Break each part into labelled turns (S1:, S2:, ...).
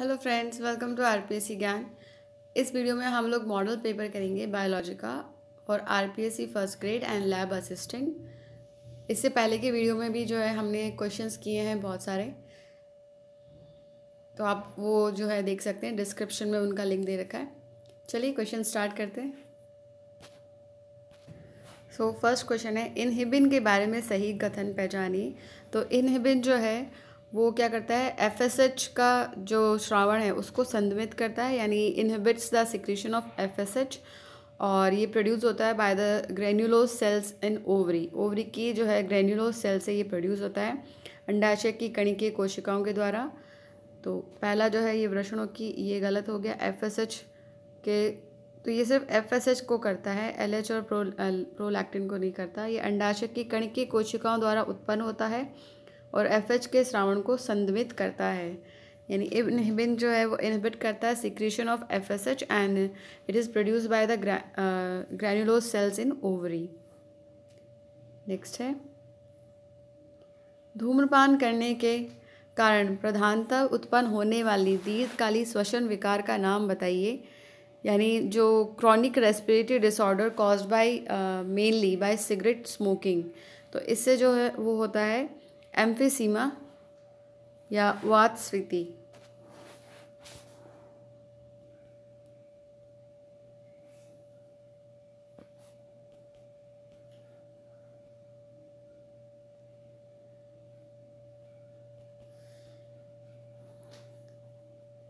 S1: Hello friends welcome to R P Gyan इस video में हम लोग मॉडल पेपर करेंगे बायोलॉजी का और our first grade and lab assistant इससे पहले के वीडियो में भी जो है हमने क्वेश्चंस किए हैं बहुत सारे तो आप वो जो है देख सकते हैं डिस्क्रिप्शन में उनका लिंक दे रखा है चलिए क्वेश्चन स्टार्ट करते हैं सो फर्स्ट क्वेश्चन है इनहिबिन के बारे में सही कथन पहचानी तो इनहिबिन जो है वो क्या करता है एफ एस एच का जो श्रावण है उसको संदमित करता है यानी inhibits the secretion of F S H और ये प्रोड्यूस होता है by the granulosa cells in ovary ovary की जो है ग्रेन्यूलोज सेल से ये प्रोड्यूस होता है अंडाशय की के कोशिकाओं के द्वारा तो पहला जो है ये वृषणों की ये गलत हो गया एफ एस एच के तो ये सिर्फ एफ एस एच को करता है एल एच और प्रो प्रोलैक्टिन को नहीं करता ये अंडाशय की कणिकीय कोशिकाओं द्वारा उत्पन्न होता है और एफ एच के श्रावण को संदमित करता है यानी इनहिबिन जो है वो इनहिबिट करता है secretion of F S H and it is produce by the granulosa cells in ovary next है धूम्रपान करने के कारण प्रधानतः उत्पन्न होने वाली दीर्घकाली श्वसन विकार का नाम बताइए यानी जो chronic respiratory disorder cause by mainly by cigarette smoking तो इससे जो है वो होता है एम्फेसीमा या वातस्फीति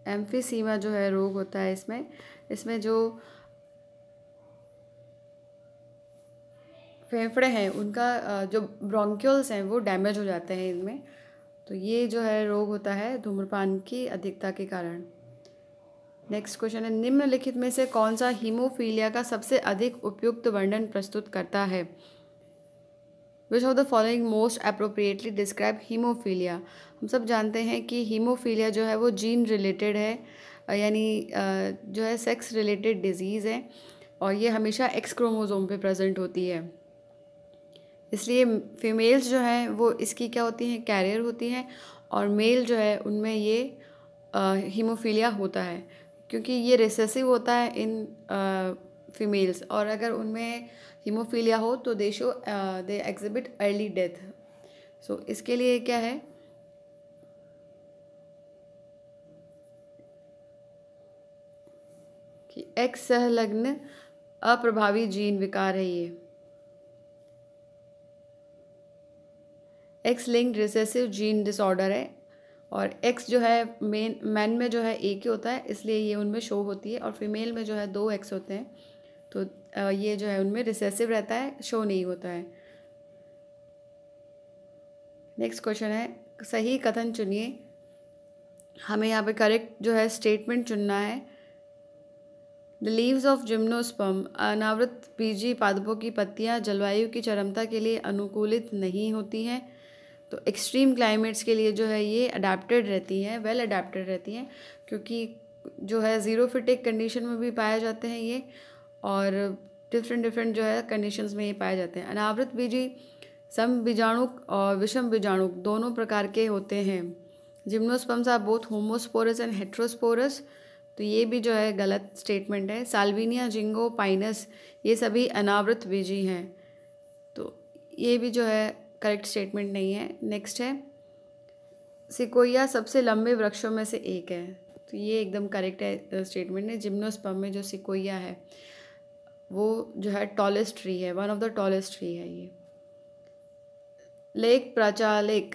S1: एम्फेसीमा जो है रोग होता है इसमें इसमें जो फेफड़े हैं उनका जो ब्रोंक्यूल्स हैं वो डैमेज हो जाते हैं इनमें तो ये जो है रोग होता है धूम्रपान की अधिकता के कारण नेक्स्ट क्वेश्चन है निम्नलिखित में से कौन सा हीमोफीलिया का सबसे अधिक उपयुक्त वर्णन प्रस्तुत करता है which of the following most appropriately describe haemophilia हम सब जानते हैं कि हीमोफीलिया जो है वो जीन रिलेटेड है यानी जो है सेक्स रिलेटेड डिजीज़ है और ये हमेशा एक्स क्रोमोज़ोम पे प्रेजेंट होती है इसलिए फीमेल्स जो हैं वो इसकी क्या होती हैं कैरियर होती हैं और मेल जो है उनमें ये हीमोफीलिया होता है क्योंकि ये रिसेसिव होता है इन फीमेल्स और अगर उनमें हीमोफीलिया हो तो देशो they exhibit early death so इसके लिए क्या है कि एक्स सहलग्न अप्रभावी जीन विकार है ये X linked recessive gene disorder है और एक्स जो है मेन मैन में जो है एक ही होता है इसलिए ये उनमें शो होती है और फीमेल में जो है दो एक्स होते हैं तो ये जो है उनमें रिसेसिव रहता है शो नहीं होता है नेक्स्ट क्वेश्चन है सही कथन चुनिए हमें यहाँ पे करेक्ट जो है स्टेटमेंट चुनना है द लीव्स ऑफ जिम्नोस्पम अनावृत बीजी पादपों की पत्तियाँ जलवायु की चरमता के लिए अनुकूलित नहीं होती हैं तो एक्सट्रीम क्लाइमेट्स के लिए जो है ये अडेप्टेड रहती हैं वेल अडेप्टेड रहती हैं क्योंकि जो है ज़ीरो फिटिक कंडीशन में भी पाए जाते हैं ये और डिफरेंट डिफरेंट जो है कंडीशंस में ये पाए जाते हैं अनावृत बीजी सम बीजाणुक और विषम बीजाणुक दोनों प्रकार के होते हैं gymnosperms are both homosporous and heterosporous तो ये भी जो है गलत स्टेटमेंट है साल्विनिया जिंगो पाइनस ये सभी अनावृत बीजी हैं तो ये भी जो है करेक्ट स्टेटमेंट नहीं है नेक्स्ट है सिकोया सबसे लंबे वृक्षों में से एक है तो ये एकदम करेक्ट है स्टेटमेंट है जिम्नोस्पम में जो सिकोया है वो जो है टॉलेस्ट ट्री है one of the tallest tree है ये लेख प्राचालिक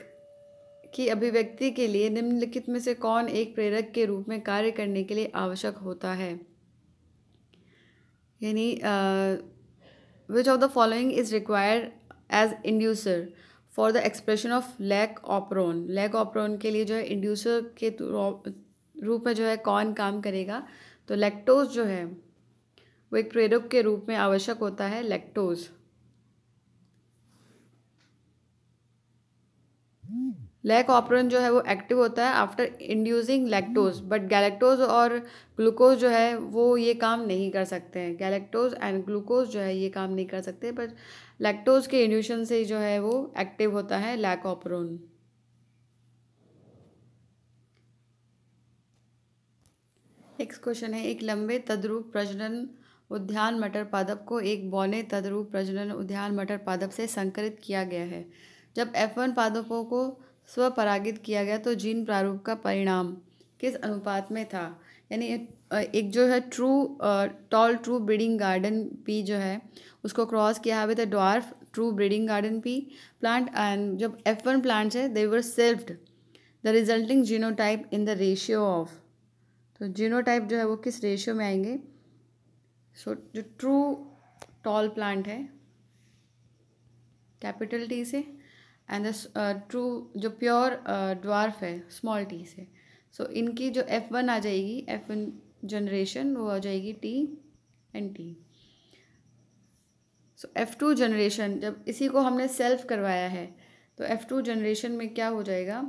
S1: की अभिव्यक्ति के लिए निम्नलिखित में से कौन एक प्रेरक के रूप में कार्य करने के लिए आवश्यक होता है यानी which of the following is required as inducer for the expression of lac operon lac operon के लिए जो है इंड्यूसर के रूप में जो है कौन काम करेगा तो लेक्टोज जो है वो एक प्रेरक के रूप में आवश्यक होता है लेक्टोज लैक ऑपरन जो है वो एक्टिव होता है after inducing lactose but galactose और ग्लूकोज जो है वो ये काम नहीं कर सकते हैं गैलेक्टोज एंड ग्लूकोज जो है ये काम नहीं कर सकते बट लैक्टोज के इन्यूशन से जो है वो एक्टिव होता है लैकोपरोन नेक्स्ट क्वेश्चन है एक लंबे तद्रूप प्रजनन उद्यान मटर पादप को एक बौने तद्रूप प्रजनन उद्यान मटर पादप से संकरित किया गया है जब एफ वन पादपों को स्वपरागित किया गया तो जीन प्रारूप का परिणाम किस अनुपात में था यानी एक जो है true tall true breeding garden pea जो है उसको क्रॉस किया है with a dwarf true breeding garden pea plant and जब एफ वन प्लांट्स है they were selfed the resulting genotype in the ratio of तो जीनोटाइप जो है वो किस रेशियो में आएंगे सो जो ट्रू टॉल प्लांट है कैपिटल टी से एंड ट्रू uh, जो प्योर ड्वार्फ uh, है स्मॉल टी से सो इनकी जो एफ़ वन आ जाएगी एफ़ वन जनरेशन वो आ जाएगी T and T so F two generation जब इसी को हमने सेल्फ करवाया है तो एफ़ टू जनरेशन में क्या हो जाएगा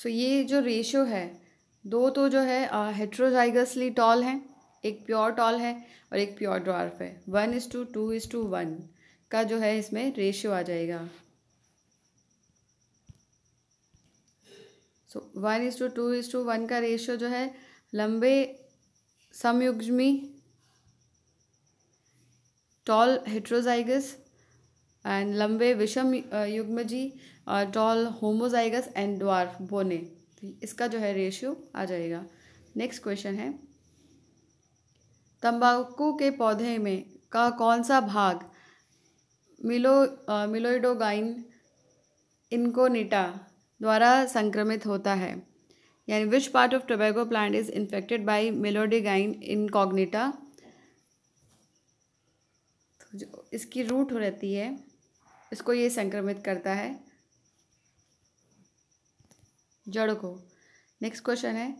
S1: सो so, ये जो रेशियो है दो तो जो है हेट्रोजाइगसली टॉल हैं एक प्योर टॉल है और एक प्योर ड्वार्फ है one is to two two is to one जो है इसमें रेशियो आ जाएगा so one is to two two is to one ratio जो है लंबे समयुग्मी टॉल हेट्रोजाइगस एंड लंबे विषम युग्मजी टॉल होमोजाइगस एंड ड्वार्फ बोने कि इसका जो है रेशियो आ जाएगा नेक्स्ट क्वेश्चन है तंबाकू के पौधे में का कौन सा भाग मिलो मिलोइडोगाइन इनकोनिटा द्वारा संक्रमित होता है यानी which part of tobacco plant is infected by Meloidogyne incognita जो इसकी रूट हो रहती है इसको ये संक्रमित करता है जड़ को नेक्स्ट क्वेश्चन है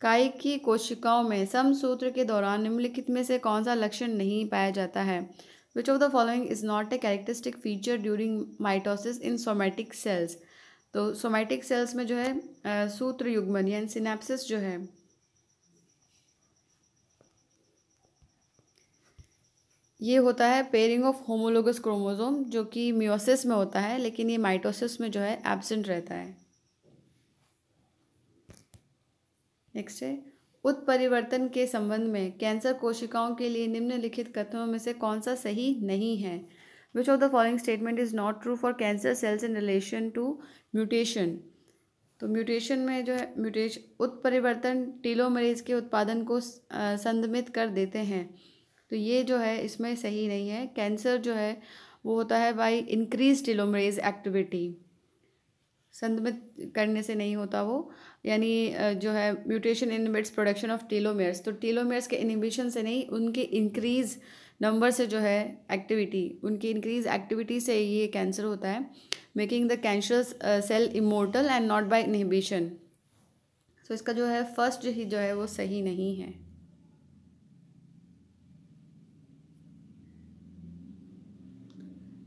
S1: काय की कोशिकाओं में सम सूत्र के दौरान निम्नलिखित में से कौन सा लक्षण नहीं पाया जाता है which of the following is not a characteristic feature during mitosis in somatic cells तो सोमैटिक सेल्स में जो है सूत्र युग्मन यानी सिनेप्सिस जो है ये होता है पेयरिंग ऑफ होमोलोगस क्रोमोजोम जो कि मियोसिस में होता है लेकिन ये माइटोसिस में जो है एबसेंट रहता है नेक्स्ट है उत्परिवर्तन के संबंध में कैंसर कोशिकाओं के लिए निम्नलिखित कथनों में से कौन सा सही नहीं है which of the following statement is not true for cancer cells in relation to mutation तो म्यूटेशन में जो है म्यूटेश उत्परिवर्तन टीलोमरीज के उत्पादन को संदमित कर देते हैं तो ये जो है इसमें सही नहीं है कैंसर जो है वो होता है बाई इंक्रीज टीलोमरेज एक्टिविटी संदमित करने से नहीं होता वो यानी जो है mutation inhibits production of telomeres तो टेलोमेयर्स के इनिबिशन से नहीं उनके इंक्रीज़ नंबर से जो है एक्टिविटी उनकी इंक्रीज एक्टिविटी से ये कैंसर होता है making the cancer cell immortal and not by inhibition so इसका जो है फर्स्ट ही जो है वो सही नहीं है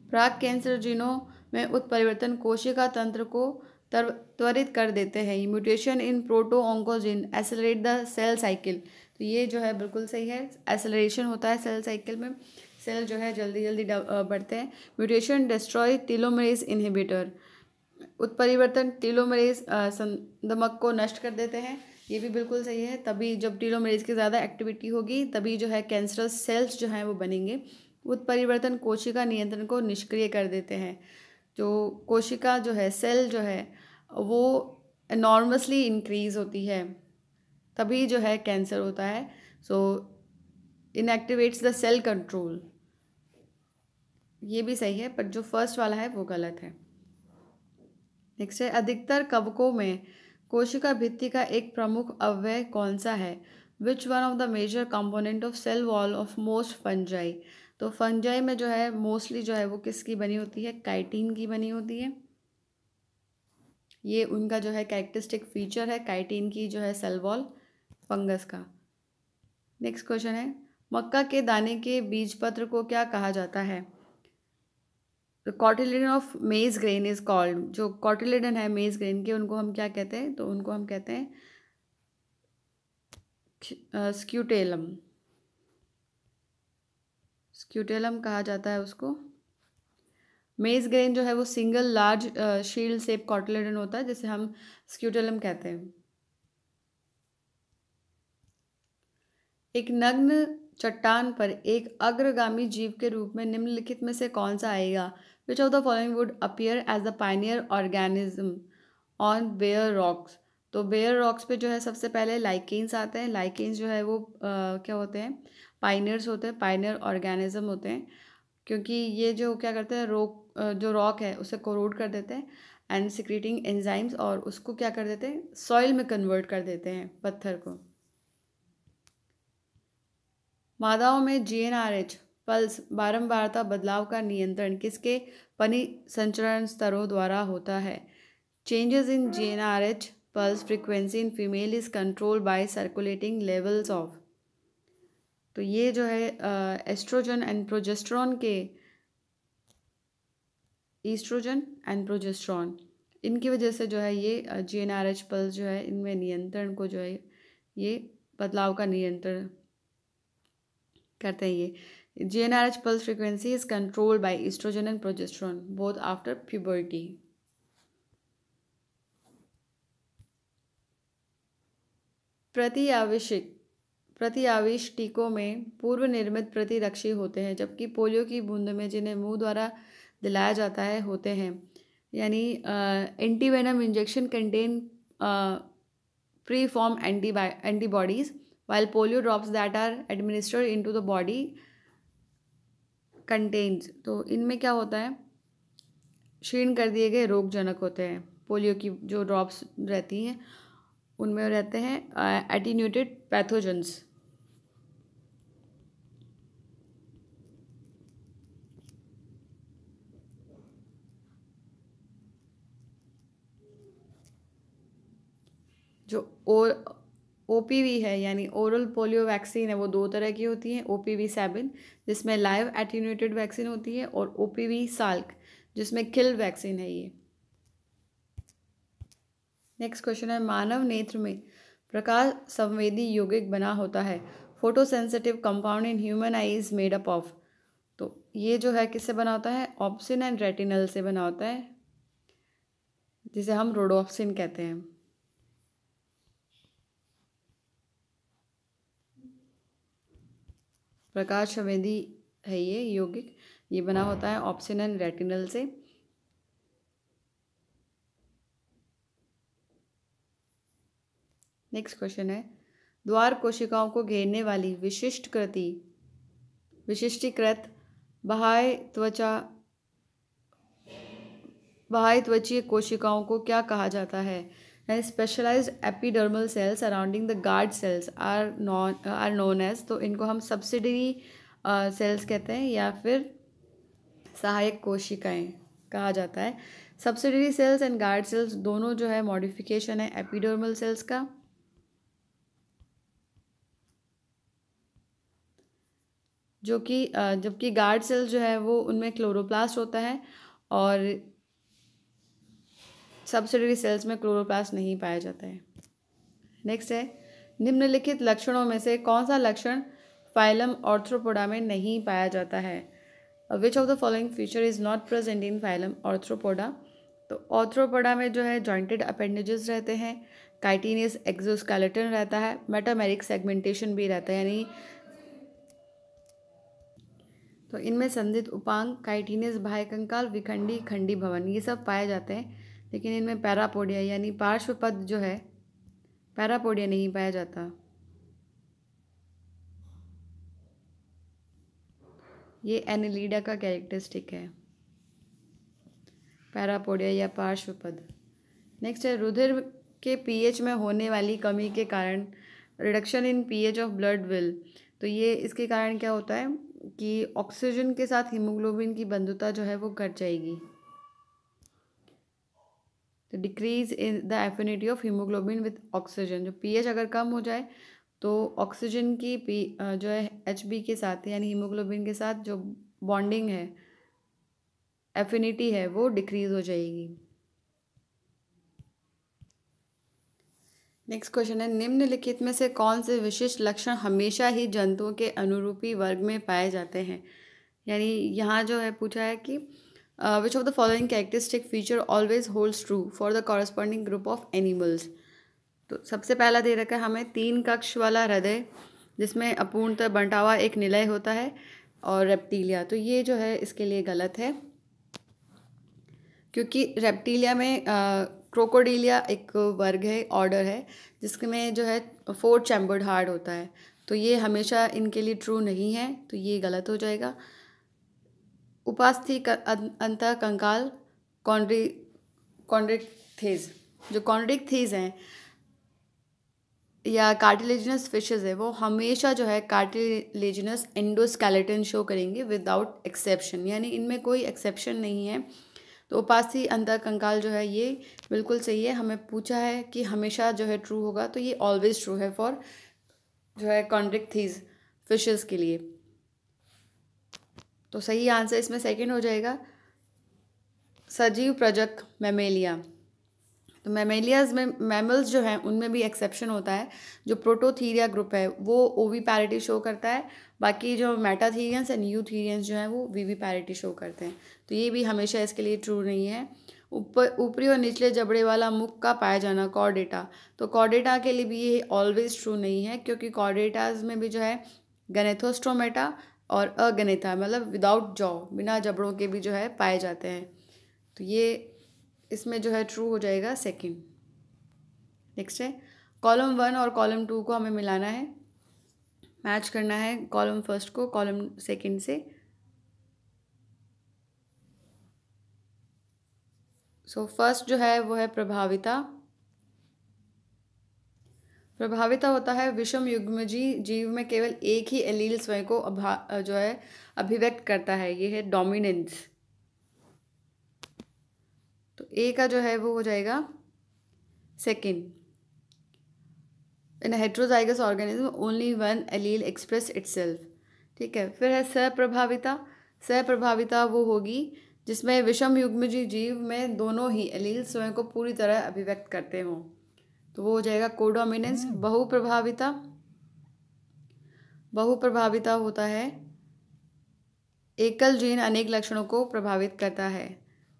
S1: प्राक कैंसर जिनों में उत्परिवर्तन कोशिका तंत्र को त्वरित कर देते हैं mutation in proto oncogene accelerate the cell cycle तो ये जो है बिल्कुल सही है एसेलरेशन होता है सेल साइकिल में सेल जो है जल्दी जल्दी बढ़ते हैं म्यूटेशन डिस्ट्रॉय टिलोमरेज इनहिबिटर उत्परिवर्तन टिलोमरेज संदमक को नष्ट कर देते हैं ये भी बिल्कुल सही है तभी जब टीलोमरेज की ज़्यादा एक्टिविटी होगी तभी जो है कैंसरस सेल्स जो हैं वो बनेंगे उत्परिवर्तन कोशिका नियंत्रण को निष्क्रिय कर देते हैं जो कोशिका जो है सेल जो है वो नॉर्मसली इंक्रीज़ होती है तभी जो है कैंसर होता है so inactivates the cell control ये भी सही है पर जो फर्स्ट वाला है वो गलत है नेक्स्ट है अधिकतर कवकों में कोशिका भित्ति का एक प्रमुख अवयव कौन सा है which one of the major component of cell wall of most fungi तो फंजाई में जो है मोस्टली जो है वो किसकी बनी होती है काइटीन की बनी होती है ये उनका जो है कैरेक्टरिस्टिक फीचर है काइटीन की जो है सेलवॉल फंगस का नेक्स्ट क्वेश्चन है मक्का के दाने के बीज पत्र को क्या कहा जाता है cotyledon of maize grain is called जो कॉटिलिडन है मेज ग्रेन के उनको हम क्या कहते हैं तो उनको हम कहते हैं स्क्यूटेलम स्क्यूटेलम कहा जाता है उसको मेज ग्रेन जो है वो single large shield shaped cotyledon होता है जिसे हम स्क्यूटलम कहते हैं एक नग्न चट्टान पर एक अग्रगामी जीव के रूप में निम्नलिखित में से कौन सा आएगा which of the following would appear as the pioneer organism on bare rocks तो बेयर रॉक्स पे जो है सबसे पहले लाइकेंस आते हैं लाइकेंस जो है वो आ, uh, क्या होते हैं पाइनियर्स होते हैं पाइनियर ऑर्गेनिज्म होते हैं क्योंकि ये जो क्या करते हैं रोक जो रॉक है उसे कोरोड कर देते हैं एंड सिक्रीटिंग एंजाइम्स और उसको क्या कर देते हैं सॉइल में कन्वर्ट कर देते हैं पत्थर को मादाओं में G N R H pulse बारंबारता बदलाव का नियंत्रण किसके पनी संचरण स्तरों द्वारा होता है N R H pulse frequency in female is control by circulating levels of तो ये जो है एस्ट्रोजन एंड प्रोजेस्ट्रॉन के ईस्ट्रोजन एंड प्रोजेस्ट्रॉन इनकी वजह से जो है ये G N R H pulse जो है इनमें नियंत्रण को जो है ये बदलाव का नियंत्रण करते हैं ये G N R H pulse frequency is control by estrogen and progesterone both after puberty प्रति आवश्यक प्रति आवेश टीकों में पूर्व निर्मित प्रतिरक्षी होते हैं जबकि पोलियो की बूंद में जिन्हें मुंह द्वारा दिलाया जाता है होते हैं यानी antivenom injection contain pre form antibodies while polio drops that are administered into the body contains तो इनमें क्या होता है क्षीण कर दिए गए रोगजनक होते हैं पोलियो की जो ड्रॉप्स रहती हैं उनमें रहते हैं एटीन्यूटेड पैथोजेंस जो और ओ है यानी ओरल पोलियो वैक्सीन है वो दो तरह की होती है ओ पी वी सेबन जिसमें लाइव एटीन्यूटेड वैक्सीन होती है और ओ पी वी साल्क जिसमें किल वैक्सीन है ये नेक्स्ट क्वेश्चन है मानव नेत्र में प्रकाश संवेदी यौगिक बना होता है photosensitive compound in human eye is made up of तो ये जो है किससे बना होता है ऑप्सिन एंड रेटिनल से बना होता है जिसे हम रोडोप्सिन कहते हैं प्रकाश संवेदी है ये यौगिक ये बना होता है ऑप्शन एंड रेटिनल से नेक्स्ट क्वेश्चन है द्वार कोशिकाओं को घेरने वाली विशिष्ट कृति विशिष्टीकृत बाह्य त्वचा बाह्य त्वचीय कोशिकाओं को क्या कहा जाता है specialised epidermal cells surrounding the guard cells are known are known as तो इनको हम सब्सिडरी सेल्स uh, कहते हैं या फिर सहायक कोशिकाएं कहा जाता है subsidiary cells and guard cells दोनों जो है मॉडिफिकेशन है एपिडर्मल सेल्स का जो कि जबकि गार्ड सेल्स जो है वो उनमें क्लोरोप्लास्ट होता है और सब्सिडरी सेल्स में क्लोरोप्लास्ट नहीं पाया जाता है नेक्स्ट है निम्नलिखित लक्षणों में से कौन सा लक्षण फाइलम ऑर्थ्रोपोडा में नहीं पाया जाता है which of the following feature is not present in phylum Arthropoda तो ऑर्थ्रोपोडा में जो है जॉइंटेड अपेंडेजेस रहते हैं काइटीनियस एक्जोस्केलेटन रहता है मेटामेरिक सेगमेंटेशन भी रहता है यानी तो इनमें संदिग्ध उपांग काइटीनियस भाई कंकाल विखंडी खंडी भवन ये सब पाए जाते हैं लेकिन इनमें पैरापोडिया यानी पार्श्वपद जो है पैरापोडिया नहीं पाया जाता ये एनिलीडा का कैरेक्टरिस्टिक है पैरापोडिया या पार्श्वपद नेक्स्ट है रुधिर के पीएच में होने वाली कमी के कारण reduction in pH of blood will तो ये इसके कारण क्या होता है कि ऑक्सीजन के साथ हीमोग्लोबिन की बंधुता जो है वो घट जाएगी तो decrease in the affinity of haemoglobin with oxygen जो पीएच अगर कम हो जाए तो ऑक्सीजन की पी जो है एच बी के साथ यानी हीमोग्लोबिन के साथ जो बॉन्डिंग है एफिनिटी है वो डिक्रीज हो जाएगी नेक्स्ट क्वेश्चन है निम्नलिखित में से कौन से विशिष्ट लक्षण हमेशा ही जंतुओं के अनुरूपी वर्ग में पाए जाते हैं यानी यहाँ जो है पूछा है कि Uh, which of the following characteristic feature always holds true for the corresponding group of animals तो सबसे पहला दे रखा है हमें तीन कक्ष वाला हृदय जिसमें अपूर्णतः बंटा हुआ एक निलय होता है और रेप्टीलिया तो ये जो है इसके लिए गलत है क्योंकि रेप्टीलिया में क्रोकोडीलिया uh, क्रोकोडिलिया एक वर्ग है ऑर्डर है जिसमें जो है फोर चैम्बर्ड हार्ड होता है तो ये हमेशा इनके लिए ट्रू नहीं है तो ये गलत हो जाएगा उपास्थि अं-, अंत कंकाल कॉन्ड्री थीज जो कॉन्ड्रिकथीज हैं या कार्टिलेजिनस फिशेज है वो हमेशा जो है कार्टिलेजिनस एंडोस्केलेटन शो करेंगे विदाउट एक्सेप्शन यानी इनमें कोई एक्सेप्शन नहीं है तो उपास्थि अंत कंकाल जो है ये बिल्कुल सही है हमें पूछा है कि हमेशा जो है ट्रू होगा तो ये ऑलवेज ट्रू है फॉर जो है कॉन्ड्रिक थीज फिशेज़ के लिए तो सही आंसर इसमें सेकंड हो जाएगा सजीव प्रजक मेमेलिया तो मेमेलियाज में मैमल्स जो हैं उनमें भी एक्सेप्शन होता है जो प्रोटोथीरिया ग्रुप है वो ओवी पैरिटी शो करता है बाकी जो मेटाथीरियंस एंड न्यू थीरियंस जो हैं वो वीवी पैरिटी शो करते हैं तो ये भी हमेशा इसके लिए ट्रू नहीं है ऊपर ऊपरी और निचले जबड़े वाला मुख का पाया जाना कॉर्डेटा तो कॉर्डेटा के लिए भी ये ऑलवेज ट्रू नहीं है क्योंकि कॉर्डेटाज में भी जो है गनेथोस्ट्रोमेटा और अगणिता मतलब विदाउट जॉ बिना जबड़ों के भी जो है पाए जाते हैं तो ये इसमें जो है ट्रू हो जाएगा सेकंड नेक्स्ट है कॉलम वन और कॉलम टू को हमें मिलाना है मैच करना है कॉलम फर्स्ट को कॉलम सेकंड से सो so, फर्स्ट जो है वो है प्रभाविता प्रभावित होता है विषम युग्मजी जीव में केवल एक ही एलील स्वयं को अभा जो है अभिव्यक्त करता है ये है डोमिनेंस तो ए का जो है वो हो जाएगा second in heterozygous organism only one allele express itself ठीक है फिर है सप्रभाविता सप्रभाविता वो होगी जिसमें विषम युग्मजी जीव में दोनों ही एलील स्वयं को पूरी तरह अभिव्यक्त करते हों तो वो हो जाएगा कोडोमिनेंस हाँ। बहुप्रभाविता बहुप्रभाविता होता है एकल जीन अनेक लक्षणों को प्रभावित करता है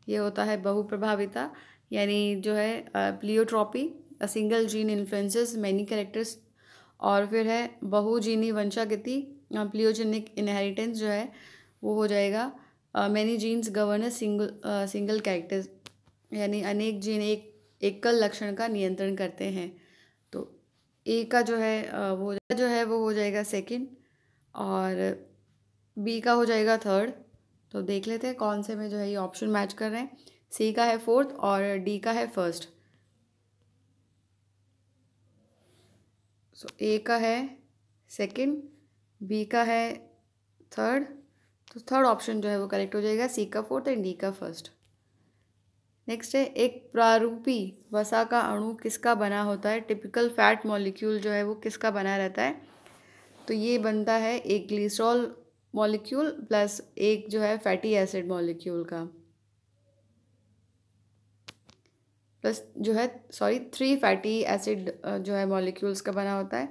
S1: ये होता है बहुप्रभाविता यानी जो है pleiotropy a single gene influences many characters और फिर है बहुजीनी वंशागति प्लियोजेनिक इनहेरिटेंस जो है वो हो जाएगा many genes govern single single characters यानी अनेक जीन एक एकल लक्षण का नियंत्रण करते हैं तो ए का जो है वो जो है वो हो जाएगा सेकंड और बी का हो जाएगा थर्ड तो देख लेते हैं कौन से में जो है ये ऑप्शन मैच कर रहे हैं सी का है फोर्थ और डी का है फर्स्ट सो ए का है सेकंड बी का है थर्ड तो थर्ड ऑप्शन जो है वो करेक्ट हो जाएगा सी का फोर्थ एंड डी का फर्स्ट नेक्स्ट है एक प्रारूपी वसा का अणु किसका बना होता है टिपिकल फैट मॉलिक्यूल जो है वो किसका बना रहता है तो ये बनता है एक ग्लिसरॉल मॉलिक्यूल प्लस एक जो है फैटी एसिड मॉलिक्यूल का प्लस जो है सॉरी थ्री फैटी एसिड जो है मॉलिक्यूल्स का बना होता है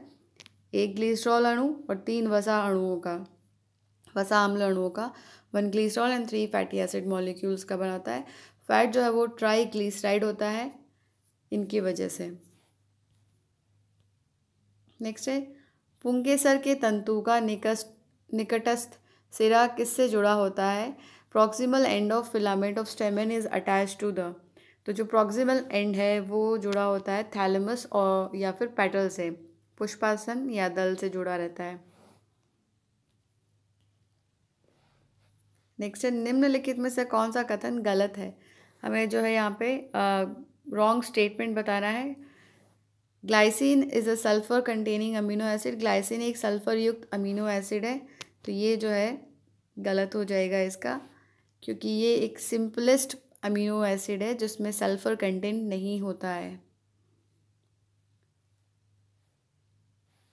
S1: एक ग्लिसरॉल अणु और तीन वसा अणुओं का वसा आम्ल अणुओं का one glycerol and three fatty acid molecules का बनाता है फैट जो है वो ट्राई ग्लीसराइड होता है इनकी वजह से नेक्स्ट है पुंगेसर के तंतु का निकटस्थ सिरा किससे जुड़ा होता है proximal end of filament of stamen is attach to the तो जो प्रॉक्सिमल एंड है वो जुड़ा होता है थैलमस और या फिर पेटल से पुष्पासन या दल से जुड़ा रहता है नेक्स्ट है निम्नलिखित में से कौन सा कथन गलत है हमें जो है यहाँ पे रॉन्ग स्टेटमेंट बताना है glycine is a sulphur containing amino acid glycine एक सल्फ़र युक्त अमीनो एसिड है तो ये जो है गलत हो जाएगा इसका क्योंकि ये एक सिंपलेस्ट अमीनो एसिड है जिसमें सल्फ़र कंटेंट नहीं होता है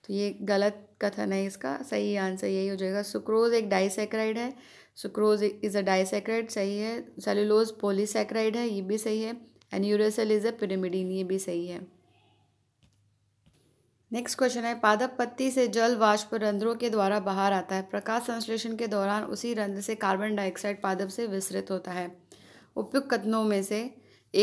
S1: तो ये गलत कथन है इसका सही आंसर यही हो जाएगा सुक्रोज एक डाइसेक्राइड है सुक्रोज इज़ अ डाइसेक्राइड सही है सेलुलोज पोलीसेक्राइड है ये भी सही है and uracil is a pyrimidine ये भी सही है नेक्स्ट क्वेश्चन है पादप पत्ती से जल वाष्प रंध्रों के द्वारा बाहर आता है प्रकाश संश्लेषण के दौरान उसी रंध्र से कार्बन डाइऑक्साइड पादप से विसरित होता है उपयुक्त कथनों में से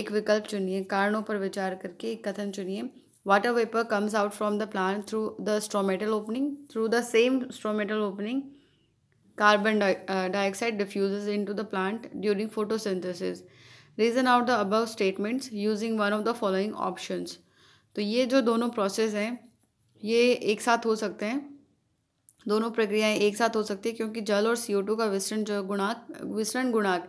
S1: एक विकल्प चुनिए कारणों पर विचार करके एक कथन चुनिए water vapour comes out from the plant through the stomatal opening through the same stomatal opening Carbon di uh, dioxide diffuses into the plant during photosynthesis. Reason out the above statements using one of the following options. तो ये जो दोनों process हैं ये एक साथ हो सकते हैं दोनों प्रक्रियाएं एक साथ हो सकती है क्योंकि जल और सी का विसरण जो गुणाक विसरण गुणाक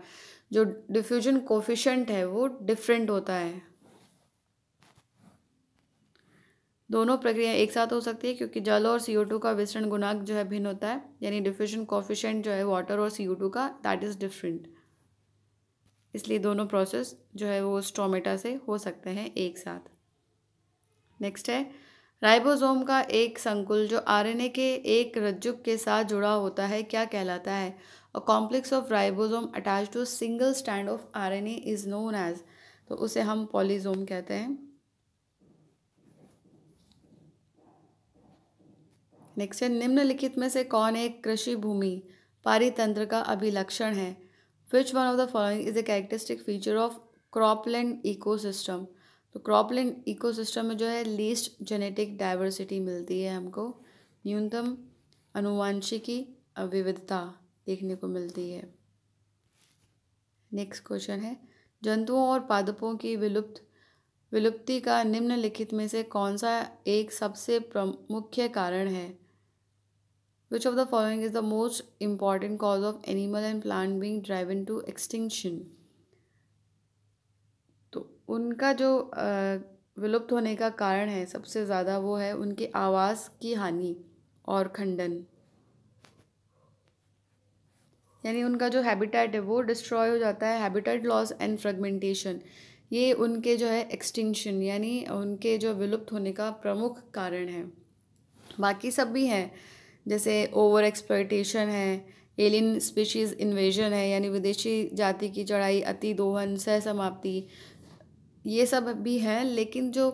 S1: जो डिफ्यूजन कोफिशेंट है वो डिफरेंट होता है दोनों प्रक्रिया एक साथ हो सकती है क्योंकि जल और टू का विसरण गुणांक जो है भिन्न होता है यानी डिफ्यूजन कॉफिशेंट जो है वाटर और टू का दैट इज़ डिफरेंट इसलिए दोनों प्रोसेस जो है वो स्टोमेटा से हो सकते हैं एक साथ नेक्स्ट है राइबोसोम का एक संकुल जो आरएनए के एक रज्जुक के साथ जुड़ा होता है क्या कहलाता है a complex of ribosome attach to single strand of RNA is known as तो उसे हम पॉलीजोम कहते हैं नेक्स्ट है निम्नलिखित में से कौन एक कृषि भूमि पारितंत्र का अभिलक्षण है which one of the following is a characteristic feature of cropland ecosystem तो क्रॉपलैंड इकोसिस्टम में जो है लीस्ट जेनेटिक डाइवर्सिटी मिलती है हमको न्यूनतम अनुवांशिकी विविधता देखने को मिलती है नेक्स्ट क्वेश्चन है जंतुओं और पादपों की विलुप्त विलुप्ति का निम्नलिखित में से कौन सा एक सबसे प्रमुख कारण है which of the following is the most important cause of animal and plant being driven to extinction तो उनका जो विलुप्त होने का कारण है सबसे ज़्यादा वो है उनके आवास की हानि और खंडन यानी उनका जो हैबिटेट है वो डिस्ट्रॉय हो जाता है हैबिटेट लॉस एंड फ्रेगमेंटेशन ये उनके जो है एक्सटिंक्शन यानी उनके जो विलुप्त होने का प्रमुख कारण है बाकी सब भी हैं जैसे ओवर एक्सपर्टेशन है एलियन स्पीशीज़ इन्वेजन है यानी विदेशी जाति की चढ़ाई अति दोहन सह समाप्ति ये सब भी हैं लेकिन जो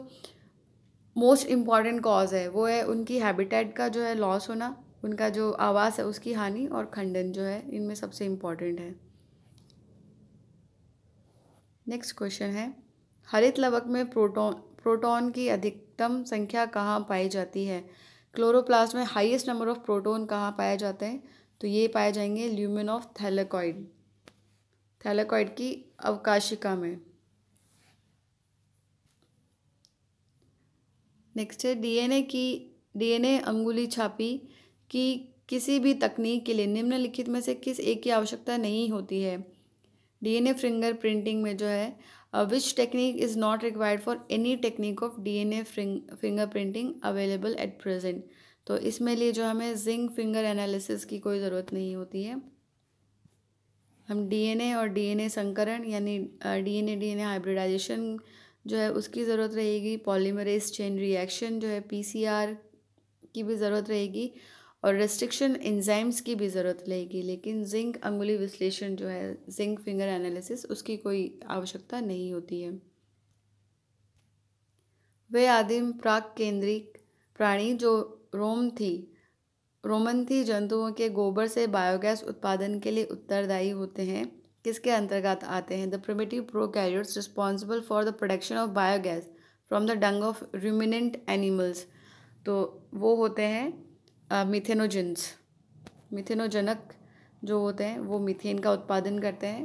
S1: मोस्ट इम्पॉर्टेंट कॉज है वो है उनकी हैबिटेट का जो है लॉस होना उनका जो आवास है उसकी हानि और खंडन जो है इनमें सबसे इम्पॉर्टेंट है नेक्स्ट क्वेश्चन है हरित लवक में प्रोटॉन प्रोटॉन की अधिकतम संख्या कहाँ पाई जाती है क्लोरोप्लास्ट में हाईएस्ट नंबर ऑफ प्रोटोन कहाँ पाए जाते हैं तो ये पाए जाएंगे ल्यूमिन ऑफ थैलेकॉइड थैलेकॉइड की अवकाशिका में नेक्स्ट है डीएनए की डीएनए अंगुली छापी की किसी भी तकनीक के लिए निम्नलिखित में से किस एक की आवश्यकता नहीं होती है डीएनए फिंगर प्रिंटिंग में जो है uh, which technique is not required for any technique of DNA printing available at present तो इसमें लिए जो हमें जिंक फिंगर एनालिसिस की कोई ज़रूरत नहीं होती है हम डी एन ए और डी एन ए संकरण यानी D D N A N A hybridisation जो है उसकी ज़रूरत रहेगी पॉलीमरेज चेन रिएक्शन जो है पी सी आर की भी ज़रूरत रहेगी और रेस्ट्रिक्शन इंजाइम्स की भी ज़रूरत रहेगी लेकिन जिंक अंगुली विश्लेषण जो है जिंक फिंगर एनालिसिस उसकी कोई आवश्यकता नहीं होती है वे आदिम प्राक केंद्रिक प्राणी जो रोम थी रोमन थी जंतुओं के गोबर से बायोगैस उत्पादन के लिए उत्तरदायी होते हैं किसके अंतर्गत आते हैं the primitive carriers responsible for the production of biogas from the dung of ruminant animals तो वो होते हैं मिथेनोजिन्स मिथेनोजनक जो होते हैं वो मिथेन का उत्पादन करते हैं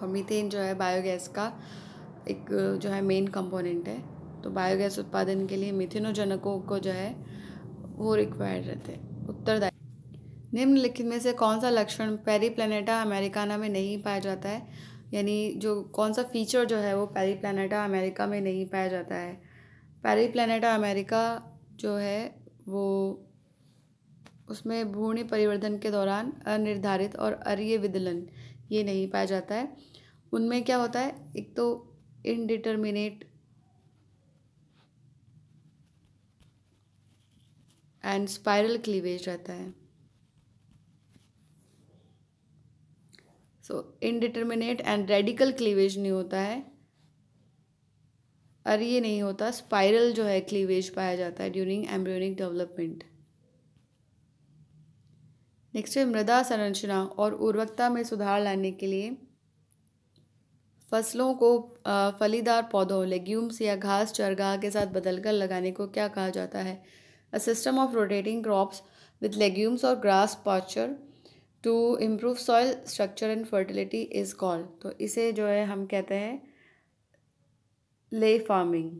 S1: और मिथेन जो है बायोगैस का एक जो है मेन कंपोनेंट है तो बायोगैस उत्पादन के लिए मिथेनोजनकों को जो है वो रिक्वायर्ड रहते हैं उत्तरदायी निम्नलिखित में से कौन सा लक्षण पेरी प्लानेटा अमेरिकाना में नहीं पाया जाता है यानी जो कौन सा फीचर जो है वो पेरी प्लानेटा अमेरिका में नहीं पाया जाता है पैरी प्लानटा अमेरिका जो है वो उसमें भूणि परिवर्तन के दौरान अनिर्धारित और अर्य विदलन ये नहीं पाया जाता है उनमें क्या होता है एक तो इनडिटर्मिनेट एंड स्पायरल क्लीवेज रहता है so indeterminate and radical cleavage नहीं होता है अरे ये नहीं होता स्पाइरल जो है क्लीवेज पाया जाता है ड्यूरिंग एम्ब्रियोनिक डेवलपमेंट नेक्स्ट है मृदा संरचना और उर्वरकता में सुधार लाने के लिए फसलों को फलीदार पौधों लेग्यूम्स या घास चरगाह के साथ बदलकर लगाने को क्या कहा जाता है a system of rotating crops with legumes और grass pasture to improve soil structure and fertility is called तो इसे जो है हम कहते हैं ले फार्मिंग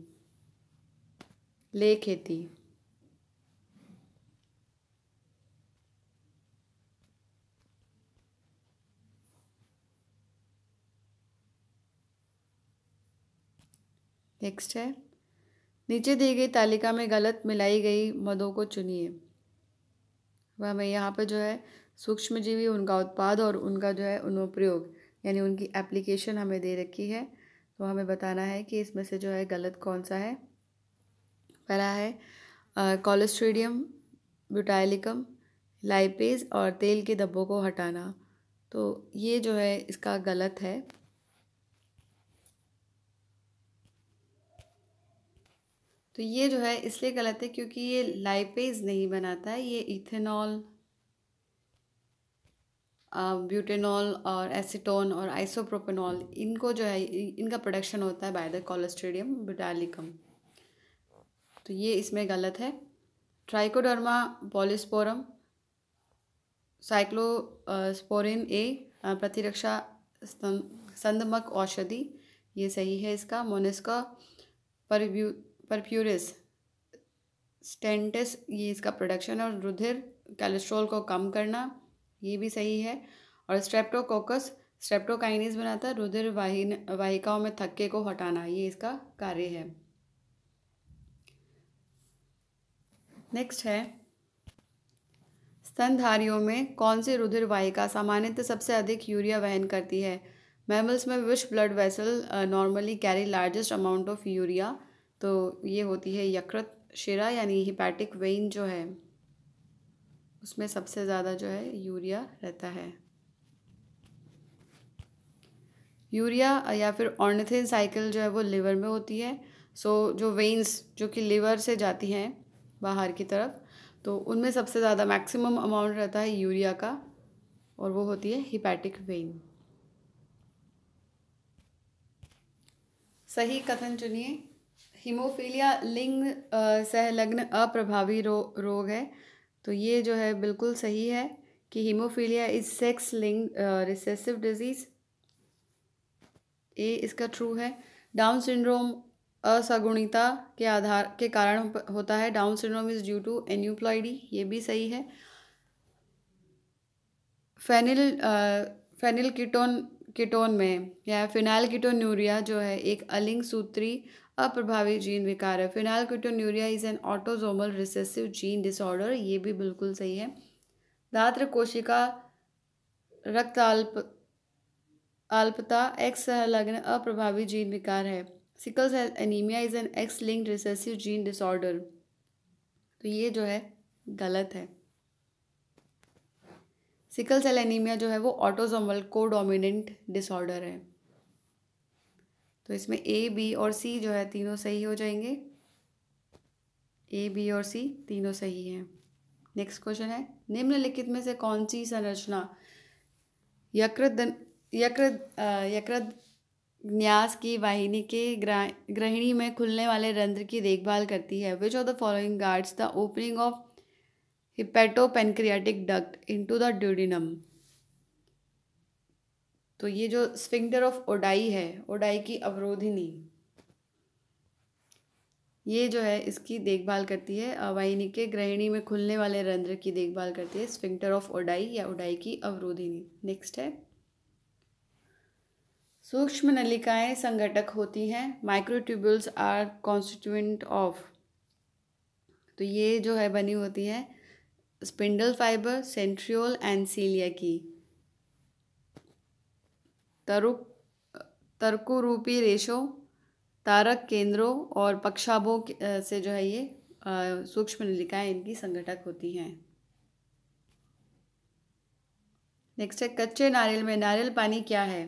S1: ले खेती नेक्स्ट है नीचे दी गई तालिका में गलत मिलाई गई मदों को चुनिए वह हमें यहाँ पर जो है सूक्ष्मजीवी उनका उत्पाद और उनका जो है अनुप्रयोग यानी उनकी एप्लीकेशन हमें दे रखी है तो हमें बताना है कि इसमें से जो है गलत कौन सा है पहला है कोलेस्ट्रीडियम ब्यूटाइलिकम लाइपेज और तेल के धब्बों को हटाना तो ये जो है इसका गलत है तो ये जो है इसलिए गलत है क्योंकि ये लाइपेज नहीं बनाता है ये इथेनॉल ब्यूटेनॉल और एसिटोन और आइसोप्रोपेनॉल इनको जो है इनका प्रोडक्शन होता है बाय द कोलेस्ट्रेडियम बुटालिकम तो ये इसमें गलत है ट्राइकोडर्मा पॉलिस्पोरम साइक्लोस्पोरिन ए प्रतिरक्षा संदमक औषधि ये सही है इसका मोनेस्का परफ्यूरिस स्टेंटिस ये इसका प्रोडक्शन और रुधिर कैलेस्ट्रॉल को कम करना ये भी सही है और स्ट्रेप्टोकोकस स्ट्रेप्टोकाइनिस बनाता है रुधिर वाहिन वाहिकाओं में थक्के को हटाना ये इसका कार्य है नेक्स्ट है स्तनधारियों में कौन सी रुधिर वाहिका सामान्यतः सबसे अधिक यूरिया वहन करती है मैमल्स में which blood vessel normally carry largest amount of urea तो ये होती है यकृत शिरा यानी हिपैटिक वेन जो है उसमें सबसे ज़्यादा जो है यूरिया रहता है यूरिया या फिर ऑर्निथिन साइकिल जो है वो लिवर में होती है सो so, जो वेन्स जो कि लिवर से जाती हैं बाहर की तरफ तो उनमें सबसे ज़्यादा मैक्सिमम अमाउंट रहता है यूरिया का और वो होती है हिपैटिक वेन सही कथन चुनिए हीमोफीलिया लिंग सहलग्न अप्रभावी रो रोग है तो ये जो है बिल्कुल सही है कि haemophilia is sex link recessive disease ए इसका ट्रू है डाउन सिंड्रोम असगुणिता के आधार के कारण होता है Down syndrome is due to aneuploidy ये भी सही है फेनिल फेनिल कीटोन कीटोन में या फिनाइल कीटोन्यूरिया जो है एक अलिंग सूत्री अप्रभावी जीन विकार है ketonuria is an autosomal recessive gene disorder ये भी बिल्कुल सही है दात्र कोशिका रक्त आल्प आल्पता एक्स संलग्न अप्रभावी जीन विकार है sickle cell anaemia is an X linked recessive gene disorder तो ये जो है गलत है सिकल सेल एनीमिया जो है वो ऑटोजोमल कोडोमिनेंट डिसऑर्डर है तो इसमें ए बी और सी जो है तीनों सही हो जाएंगे ए बी और सी तीनों सही हैं नेक्स्ट क्वेश्चन है निम्नलिखित में से कौन सी संरचना यकृत यकृत यकृत न्यास की वाहिनी के ग्रहिणी में खुलने वाले रंध्र की देखभाल करती है which of the following guards the opening of pancreatic duct into the duodenum तो ये जो स्फिंक्टर ऑफ ओडाई है ओडाई की अवरोधिनी ये जो है इसकी देखभाल करती है अवाइनी के ग्रहिणी में खुलने वाले रंध्र की देखभाल करती है स्फिंक्टर ऑफ ओडाई या ओडाई की अवरोधिनी नेक्स्ट है सूक्ष्म नलिकाएं संगठक होती हैं माइक्रोट्यूबुल्स आर कॉन्स्टिट्यूंट ऑफ तो ये जो है बनी होती है spindle fibre centriole and cilia की तरुक तर्कुरूपी रेशो रेशों तारक केंद्रों और पक्षाभों से जो है ये सूक्ष्म नलिकाएं इनकी संगठक होती हैं नेक्स्ट है कच्चे नारियल में नारियल पानी क्या है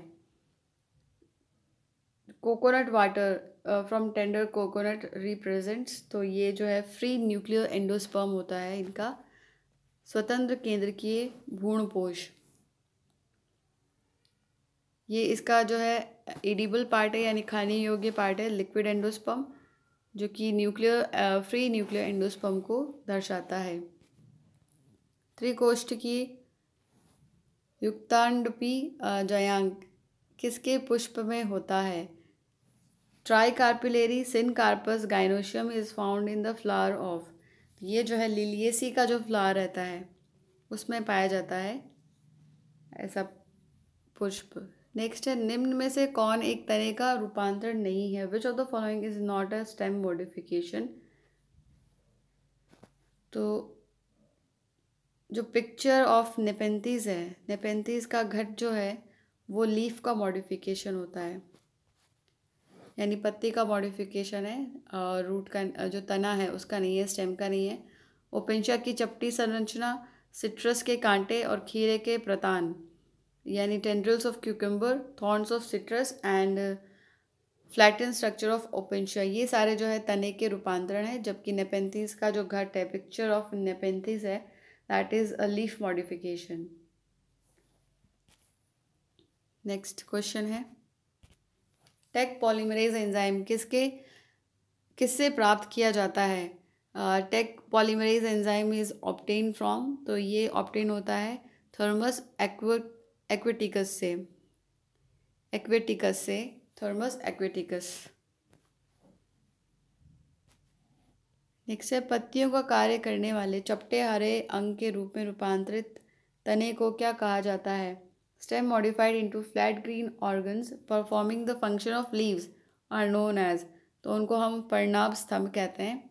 S1: coconut water from tender coconut represents तो ये जो है फ्री न्यूक्लियर एंडोस्पर्म होता है इनका स्वतंत्र केंद्र की भूणपोष ये इसका जो है एडिबल पार्ट है यानी खाने योग्य पार्ट है लिक्विड एंडोस्पम जो कि न्यूक्लियर फ्री न्यूक्लियर एंडोस्पम को दर्शाता है त्रिकोष्ठ की युक्तांडपी जयांग किसके पुष्प में होता है tricarpellary syncarpous gynoecium is found in the flower of ये जो है लिलियसी का जो फ्लावर रहता है उसमें पाया जाता है ऐसा पुष्प नेक्स्ट है निम्न में से कौन एक तरह का रूपांतरण नहीं है which of the following is not a stem modification तो जो पिक्चर ऑफ नेपेंथीज है नेपेंथीज का घट जो है वो लीफ का मॉडिफिकेशन होता है यानी पत्ती का मॉडिफिकेशन है और रूट का जो तना है उसका नहीं है स्टेम का नहीं है ओपेंशा की चपटी संरचना सिट्रस के कांटे और खीरे के प्रतान यानी tendrils of cucumber thorns of citrus and flatten structure of Opuntia ये सारे जो है तने के रूपांतरण है जबकि नेपेंथिस का जो घट है पिक्चर ऑफ नेपेंथिस है that is a leaf modification next question है टेक पॉलीमरेज एंजाइम किसके किससे प्राप्त किया जाता है Taq polymerase enzyme is obtain from तो ये ऑप्टेन होता है थर्मस एक्वर एक्वेटिकस से एक्वेटिकस से थर्मस एक्वेटिकस नेक्स्ट है पत्तियों का कार्य करने वाले चपटे हरे अंग के रूप में रूपांतरित तने को क्या कहा जाता है stem modified into flat green organs performing the function of leaves are known as तो उनको हम परनाब स्तंभ कहते हैं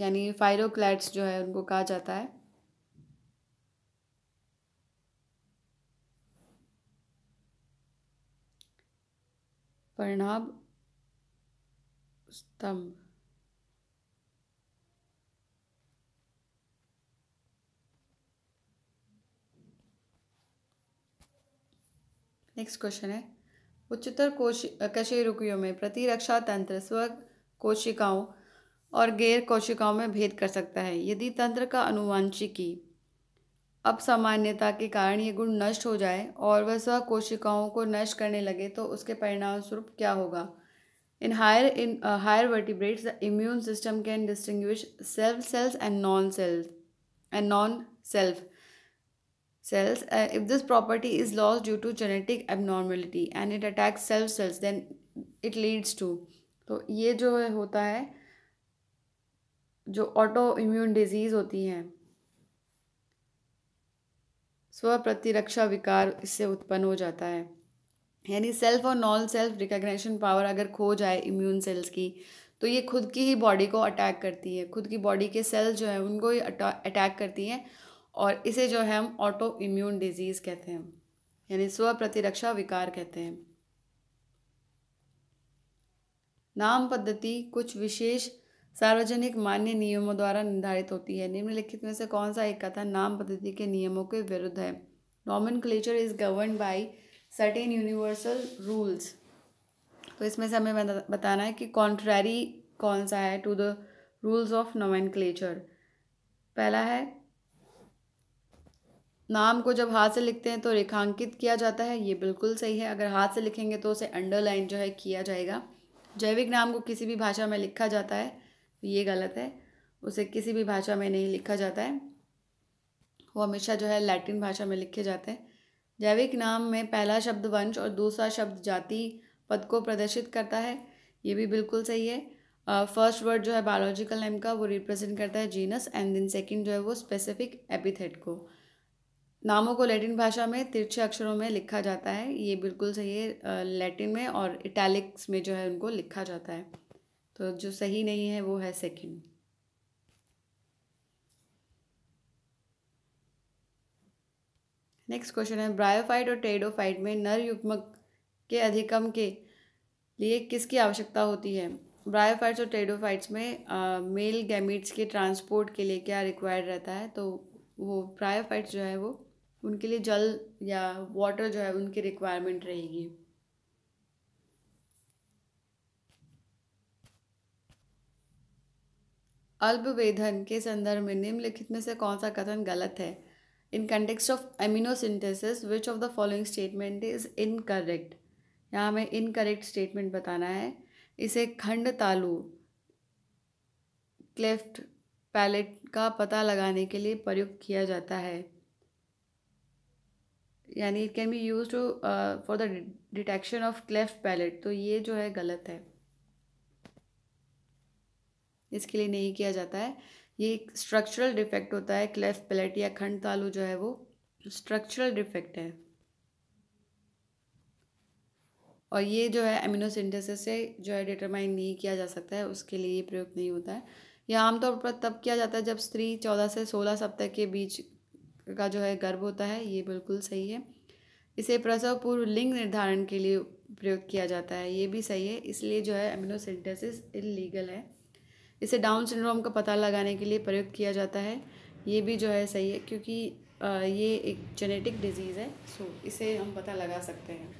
S1: यानी फाइलोक्लैट्स जो है उनको कहा जाता है परिणाम स्तंभ नेक्स्ट क्वेश्चन है उच्चतर कोश कशेरुकियों में प्रतिरक्षा तंत्र स्व कोशिकाओं और गैर कोशिकाओं में भेद कर सकता है यदि तंत्र का अनुवांशिकी अब सामान्यता के कारण ये गुण नष्ट हो जाए और वह स्व कोशिकाओं को नष्ट करने लगे तो उसके परिणाम स्वरूप क्या होगा in higher in higher vertebrates the immune system can distinguish self cells and non cells and non self cells if this property is loss due to genetic abnormality and it attacks self cells then it leads to तो ये जो होता है जो auto immune disease होती हैं स्व प्रतिरक्षा विकार इससे उत्पन्न हो जाता है यानी सेल्फ और नॉन सेल्फ रिकग्नेशन पावर अगर खो जाए इम्यून सेल्स की तो ये खुद की ही बॉडी को अटैक करती है खुद की बॉडी के सेल्स जो है उनको ही अटैक करती हैं और इसे जो है हम ऑटो इम्यून डिजीज़ कहते हैं यानी स्व प्रतिरक्षा विकार कहते हैं नाम पद्धति कुछ विशेष सार्वजनिक मान्य नियमों द्वारा निर्धारित होती है निम्नलिखित में से कौन सा एक कथन नाम पद्धति के नियमों के विरुद्ध है nomenclature is govern by certain universal rules तो इसमें से हमें बताना है कि कॉन्ट्रैरी कौन सा है to the rules of nomenclature पहला है नाम को जब हाथ से लिखते हैं तो रेखांकित किया जाता है ये बिल्कुल सही है अगर हाथ से लिखेंगे तो उसे अंडरलाइन जो है किया जाएगा जैविक नाम को किसी भी भाषा में लिखा जाता है तो ये गलत है उसे किसी भी भाषा में नहीं लिखा जाता है वो हमेशा जो है लैटिन भाषा में लिखे जाते हैं जैविक नाम में पहला शब्द वंश और दूसरा शब्द जाति पद को प्रदर्शित करता है ये भी बिल्कुल सही है फर्स्ट uh, वर्ड जो है बायोलॉजिकल नेम का वो रिप्रेजेंट करता है जीनस एंड देन सेकंड जो है वो स्पेसिफिक एपिथेट को नामों को लैटिन भाषा में तिरछे अक्षरों में लिखा जाता है ये बिल्कुल सही है लैटिन में और इटैलिक्स में जो है उनको लिखा जाता है तो जो सही नहीं है वो है सेकंड नेक्स्ट क्वेश्चन है ब्रायोफाइट और टेडोफाइट में नर युग्मक के अधिकम के लिए किसकी आवश्यकता होती है ब्रायोफाइट्स और टेडोफाइट्स में आ, मेल गैमिट्स के ट्रांसपोर्ट के लिए क्या रिक्वायर्ड रहता है तो वो ब्रायोफाइट्स जो है वो उनके लिए जल या वाटर जो है उनकी रिक्वायरमेंट रहेगी अल्पवेधन के संदर्भ में निम्नलिखित में से कौन सा कथन गलत है in context of amniocentesis which of the following statement is incorrect यहाँ हमें इनकरेक्ट स्टेटमेंट बताना है इसे खंड तालु क्लेफ्ट पैलेट का पता लगाने के लिए प्रयुक्त किया जाता है यानी it can be use to for the detection of cleft palate तो ये जो है गलत है इसके लिए नहीं किया जाता है ये एक स्ट्रक्चरल डिफेक्ट होता है क्लेफ प्लेट या खंड तालु जो है वो स्ट्रक्चरल डिफेक्ट है और ये जो है एमिनो से जो है डिटरमाइन नहीं किया जा सकता है उसके लिए ये प्रयोग नहीं होता है यह आमतौर पर तब किया जाता है जब स्त्री चौदह से सोलह सप्ताह के बीच का जो है गर्भ होता है ये बिल्कुल सही है इसे प्रसव पूर्व लिंग निर्धारण के लिए प्रयोग किया जाता है ये भी सही है इसलिए जो है एमिनो इलीगल है इसे डाउन सिंड्रोम का पता लगाने के लिए प्रयोग किया जाता है ये भी जो है सही है क्योंकि ये एक जेनेटिक डिजीज़ है सो इसे हम पता लगा सकते हैं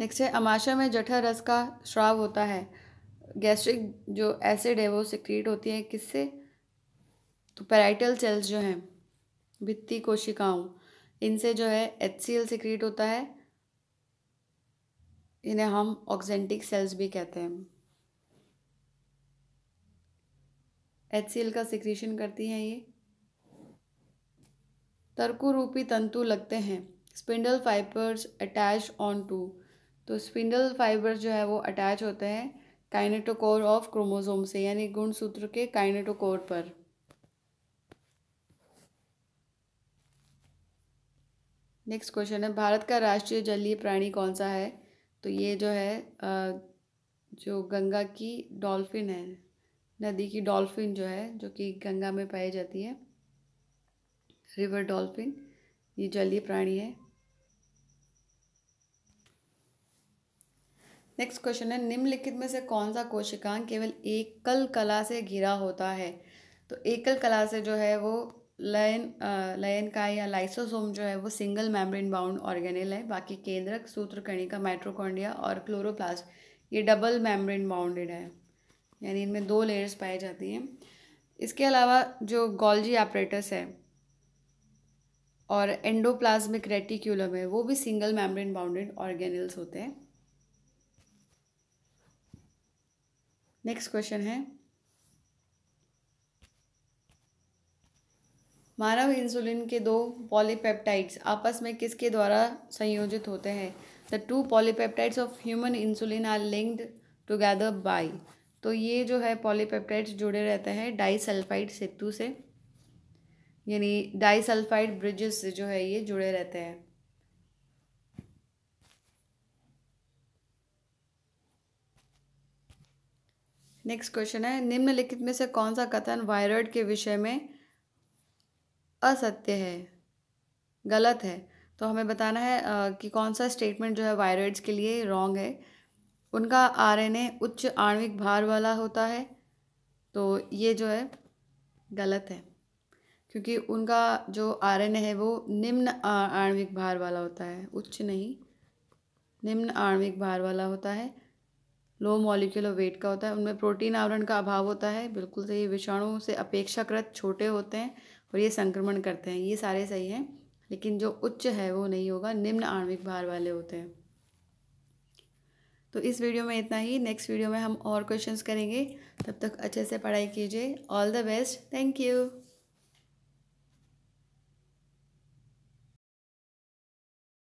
S1: नेक्स्ट है अमाशय में जठर रस का श्राव होता है गैस्ट्रिक जो एसिड है वो सिक्रीट होती है किससे तो पैराइटल सेल्स जो हैं भित्ती कोशिकाओं इनसे जो है एच सी एल सिक्रीट होता है इन्हें हम ऑक्सेंटिक सेल्स भी कहते हैं एच का सिक्रीशन करती हैं ये तर्कुरूपी तंतु लगते हैं spindle fibres attach on to तो स्पिंडल फाइबर्स जो है वो अटैच होते हैं काइनेटोकोर ऑफ क्रोमोसोम से यानी गुणसूत्र के काइनेटोकोर पर नेक्स्ट क्वेश्चन है भारत का राष्ट्रीय जलीय प्राणी कौन सा है तो ये जो है जो गंगा की डॉल्फिन है नदी की डॉल्फिन जो है जो कि गंगा में पाई जाती है रिवर डॉल्फिन ये जलीय प्राणी है नेक्स्ट क्वेश्चन है निम्नलिखित में से कौन सा कोशिकांग केवल एकल कला से घिरा होता है तो एकल कला से जो है वो लयन लयन का या लाइसोसोम जो है वो सिंगल मैम्ब्रेन बाउंड ऑर्गेनेल है बाकी केंद्रक सूत्रकणिका माइट्रोकॉन्डिया और क्लोरोप्लास्ट ये डबल मैमब्रेन बाउंडेड है यानी इनमें दो लेयर्स पाई जाती हैं इसके अलावा जो गोल्जी ऑपरेटर्स है और एंडोप्लाज्मिक रेटिक्यूलम है वो भी सिंगल मैम्ब्रेन बाउंडेड ऑर्गेनल्स होते हैं नेक्स्ट क्वेश्चन है मानव इंसुलिन के दो पॉलीपेप्टाइड्स आपस में किसके द्वारा संयोजित होते हैं the two polypeptides of human insulin are linked together by तो ये जो है पॉलीपेप्टाइड्स जुड़े रहते हैं डाइसल्फाइड सेतु से यानी डाइसल्फाइड ब्रिजेस से जो है ये जुड़े रहते हैं नेक्स्ट क्वेश्चन है निम्नलिखित में से कौन सा कथन वायरॉइड के विषय में असत्य है गलत है तो हमें बताना है कि कौन सा स्टेटमेंट जो है वायरॉइड्स के लिए रॉन्ग है उनका आरएनए उच्च आणविक भार वाला होता है तो ये जो है गलत है क्योंकि उनका जो आरएनए है वो निम्न आणविक भार वाला होता है उच्च नहीं निम्न आणविक भार वाला होता है लो मॉलिक्यूलर वेट का होता है उनमें प्रोटीन आवरण का अभाव होता है बिल्कुल सही विषाणु से अपेक्षाकृत छोटे होते हैं और ये संक्रमण करते हैं ये सारे सही हैं लेकिन जो उच्च है वो नहीं होगा निम्न आणविक भार वाले होते हैं तो इस वीडियो में इतना ही नेक्स्ट वीडियो में हम और क्वेश्चंस करेंगे तब तक अच्छे से पढ़ाई कीजिए all the best thank you